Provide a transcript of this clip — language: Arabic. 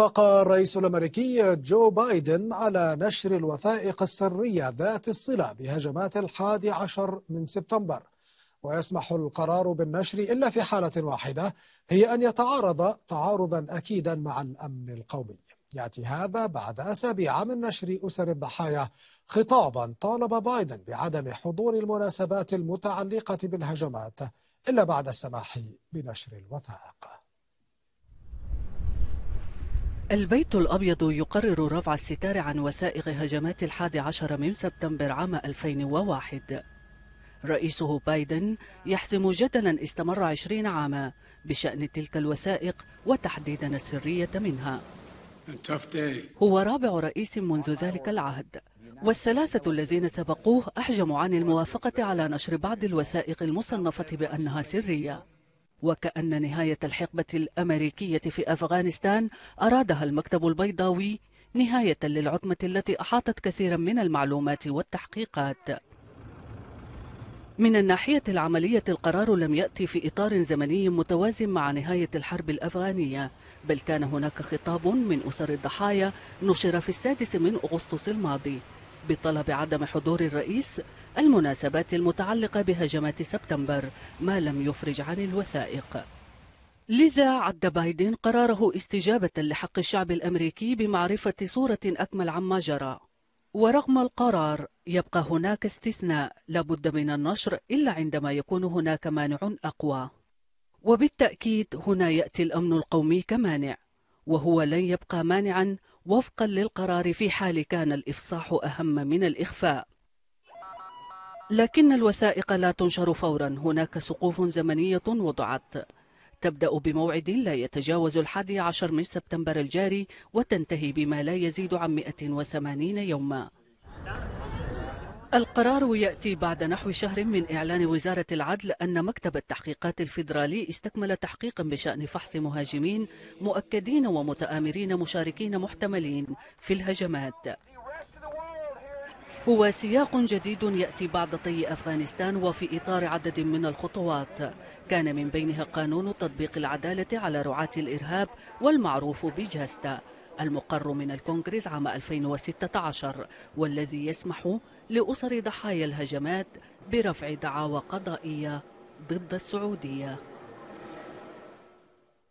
وافق الرئيس الأمريكي جو بايدن على نشر الوثائق السرية ذات الصلة بهجمات الحادي عشر من سبتمبر ويسمح القرار بالنشر إلا في حالة واحدة هي أن يتعارض تعارضا أكيدا مع الأمن القومي يأتي هذا بعد أسابيع من نشر أسر الضحايا خطابا طالب بايدن بعدم حضور المناسبات المتعلقة بالهجمات إلا بعد السماح بنشر الوثائق البيت الأبيض يقرر رفع الستار عن وثائق هجمات الحادي عشر من سبتمبر عام 2001 رئيسه بايدن يحزم جدلا استمر عشرين عاما بشأن تلك الوثائق وتحديدا السرية منها هو رابع رئيس منذ ذلك العهد والثلاثة الذين سبقوه أحجموا عن الموافقة على نشر بعض الوثائق المصنفة بأنها سرية وكأن نهاية الحقبة الأمريكية في أفغانستان أرادها المكتب البيضاوي نهاية للعتمة التي أحاطت كثيرا من المعلومات والتحقيقات من الناحية العملية القرار لم يأتي في إطار زمني متوازن مع نهاية الحرب الأفغانية بل كان هناك خطاب من أسر الضحايا نشر في السادس من أغسطس الماضي بطلب عدم حضور الرئيس المناسبات المتعلقة بهجمات سبتمبر ما لم يفرج عن الوثائق لذا عد بايدن قراره استجابة لحق الشعب الأمريكي بمعرفة صورة أكمل عما جرى ورغم القرار يبقى هناك استثناء لابد من النشر إلا عندما يكون هناك مانع أقوى وبالتأكيد هنا يأتي الأمن القومي كمانع وهو لن يبقى مانعا وفقا للقرار في حال كان الإفصاح أهم من الإخفاء لكن الوثائق لا تنشر فورا هناك سقوف زمنية وضعت تبدأ بموعد لا يتجاوز الحادي عشر من سبتمبر الجاري وتنتهي بما لا يزيد عن 180 يوما القرار يأتي بعد نحو شهر من إعلان وزارة العدل أن مكتب التحقيقات الفيدرالي استكمل تحقيقا بشأن فحص مهاجمين مؤكدين ومتآمرين مشاركين محتملين في الهجمات هو سياق جديد يأتي بعد طي أفغانستان وفي إطار عدد من الخطوات كان من بينها قانون تطبيق العدالة على رعاة الإرهاب والمعروف بجاستا المقر من الكونغرس عام 2016 والذي يسمح لأسر ضحايا الهجمات برفع دعاوى قضائية ضد السعودية